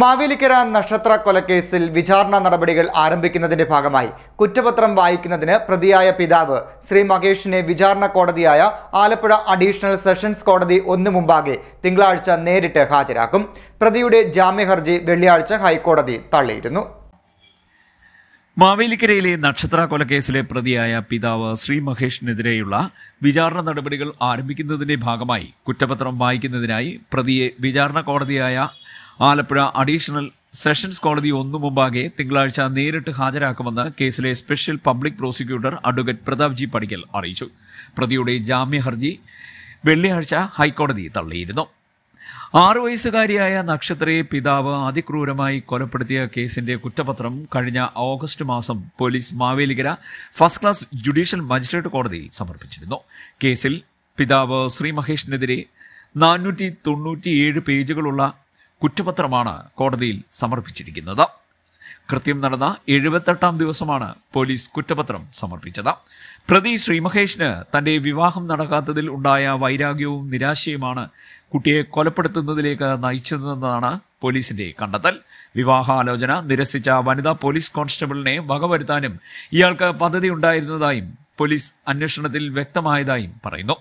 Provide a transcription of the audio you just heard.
മാവേലിക്കര നക്ഷത്ര കൊലക്കേസിൽ വിചാരണ നടപടികൾ ആരംഭിക്കുന്നതിന്റെ ഭാഗമായി കുറ്റപത്രം വായിക്കുന്നതിന് പ്രതിയായ പിതാവ് ശ്രീ മകേഷിനെ വിചാരണ കോടതിയായ ആലപ്പുഴ അഡീഷണൽ സെഷൻസ് കോടതി ഒന്നു മുമ്പാകെ തിങ്കളാഴ്ച നേരിട്ട് ഹാജരാക്കും പ്രതിയുടെ ജാമ്യഹർജി വെള്ളിയാഴ്ച ഹൈക്കോടതി തള്ളിയിരുന്നു മാവേലിക്കരയിലെ നക്ഷത്ര കൊലക്കേസിലെ പ്രതിയായ പിതാവ് ശ്രീ മഹേഷിനെതിരെയുള്ള വിചാരണ നടപടികൾ ആരംഭിക്കുന്നതിന്റെ ഭാഗമായി കുറ്റപത്രം വായിക്കുന്നതിനായി പ്രതിയെ വിചാരണ കോടതിയായ ആലപ്പുഴ അഡീഷണൽ സെഷൻസ് കോടതി ഒന്നു മുമ്പാകെ തിങ്കളാഴ്ച നേരിട്ട് ഹാജരാക്കുമെന്ന് കേസിലെ special public prosecutor advocate Prathap G Padickal അറിയിച്ചു പ്രതിയുടെ ജാമ്യ ഹർജി വെള്ളിയാഴ്ച ഹൈക്കോടതി തള്ളിയിരുന്നു ആറു വയസ്സുകാരിയായ നക്ഷത്രയെ പിതാവ് അതിക്രൂരമായി കൊലപ്പെടുത്തിയ കേസിന്റെ കുറ്റപത്രം കഴിഞ്ഞ ഓഗസ്റ്റ് മാസം police Mavelikkara first class judicial magistrate കോടതിയിൽ സമർപ്പിച്ചിരുന്നു കേസിൽ പിതാവ് ശ്രീ മഹേഷിനെതിരെ നാനൂറ്റി തൊണ്ണൂറ്റിയേഴ് പേജുകളുള്ള കുറ്റപത്രമാണ് കോടതിയിൽ സമർപ്പിച്ചിരിക്കുന്നത് കൃത്യം നടന്ന എഴുപത്തെട്ടാം ദിവസമാണ് പോലീസ് കുറ്റപത്രം സമർപ്പിച്ചത് പ്രതി ശ്രീ മഹേഷിന് തന്റെ വിവാഹം നടക്കാത്തതിൽ ഉണ്ടായ വൈരാഗ്യവും നിരാശയുമാണ് കുട്ടിയെ കൊലപ്പെടുത്തുന്നതിലേക്ക് നയിച്ചതെന്നാണ് പോലീസിന്റെ കണ്ടെത്തൽ വിവാഹാലോചന നിരസിച്ച വനിതാ പോലീസ് കോൺസ്റ്റബിളിനെ വകവരുത്താനും ഇയാൾക്ക് പദ്ധതി ഉണ്ടായിരുന്നതായും പോലീസ് അന്വേഷണത്തിൽ വ്യക്തമായതായും പറയുന്നു